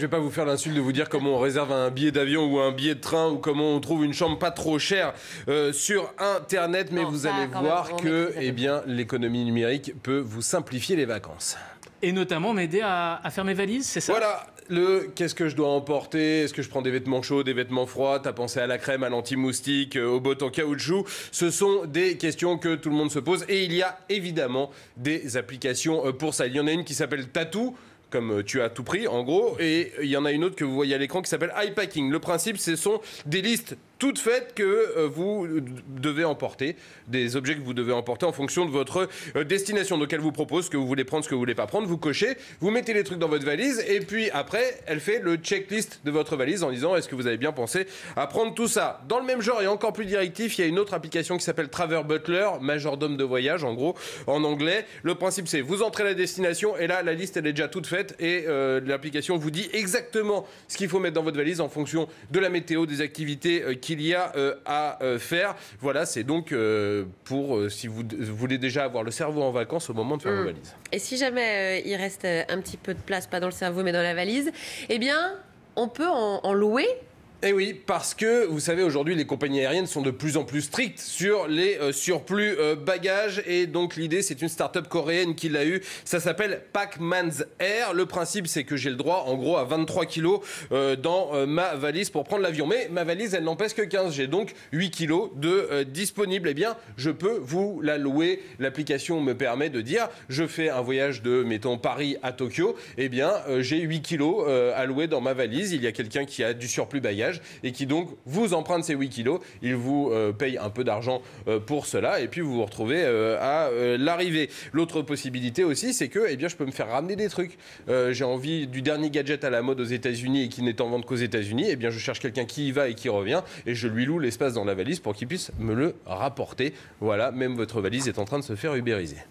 Je ne vais pas vous faire l'insulte de vous dire comment on réserve un billet d'avion ou un billet de train ou comment on trouve une chambre pas trop chère euh, sur internet, mais vous allez voir que eh bien l'économie numérique peut vous simplifier les vacances. Et notamment m'aider à, faire mes valises, c'est ça Voilà, le qu'est-ce que je dois emporter Est-ce que je prends des vêtements chauds, des vêtements froids T'as pensé à la crème, à l'anti-moustique, euh, aux bottes en caoutchouc Ce sont des questions que tout le monde se pose et il y a évidemment des applications euh, pour ça. Il y en a une qui s'appelle Tatou comme euh, tu as tout pris, en gros. Et il y en a une autre que vous voyez à l'écran qui s'appelle iPacking. Le principe, ce sont des listes toute faite que euh, vous euh, devez emporter, des objets que vous devez emporter en fonction de votre euh, destination. Donc elle vous propose ce que vous voulez prendre, ce que vous voulez pas prendre, vous cochez, vous mettez les trucs dans votre valise et puis après elle fait le checklist de votre valise en disant est-ce que vous avez bien pensé à prendre tout ça. Dans le même genre et encore plus directif, il y a une autre application qui s'appelle Traver Butler, majordome de voyage en gros en anglais. Le principe c'est vous entrez la destination et là la liste elle est déjà toute faite et l'application vous dit exactement ce qu'il faut mettre dans votre valise en fonction de la météo, des activités qui il y a euh, à euh, faire. Voilà, c'est donc euh, pour si vous voulez déjà avoir le cerveau en vacances au moment de faire vos mm. valises. Et si jamais il reste un petit peu de place, pas dans le cerveau mais dans la valise, eh bien on peut en louer eh oui, parce que vous savez, aujourd'hui, les compagnies aériennes sont de plus en plus strictes sur les euh, surplus euh, bagages. Et donc, l'idée, c'est une start-up coréenne qui l'a eu. Ça s'appelle Pacman's Air. Le principe, c'est que j'ai le droit, en gros, à 23 kilos euh, dans ma valise pour prendre l'avion. Mais ma valise, elle n'en pèse que 15. J'ai donc 8 kilos de disponible. Eh bien, je peux vous la louer. L'application me permet de dire je fais un voyage de, mettons, Paris à Tokyo. Eh bien, j'ai 8 kilos à louer dans ma valise. Il y a quelqu'un qui a du surplus bagage et qui donc vous emprunte ces 8 kilos. Il vous euh, paye un peu d'argent euh, pour cela et puis vous vous retrouvez euh, à l'arrivée. L'autre possibilité aussi, c'est que eh bien, je peux me faire ramener des trucs. J'ai envie du dernier gadget à la mode aux États-Unis et qui n'est en vente qu'aux États-Unis. Eh bien, je cherche quelqu'un qui y va et qui revient et je lui loue l'espace dans la valise pour qu'il puisse me le rapporter. Voilà, même votre valise est en train de se faire ubériser.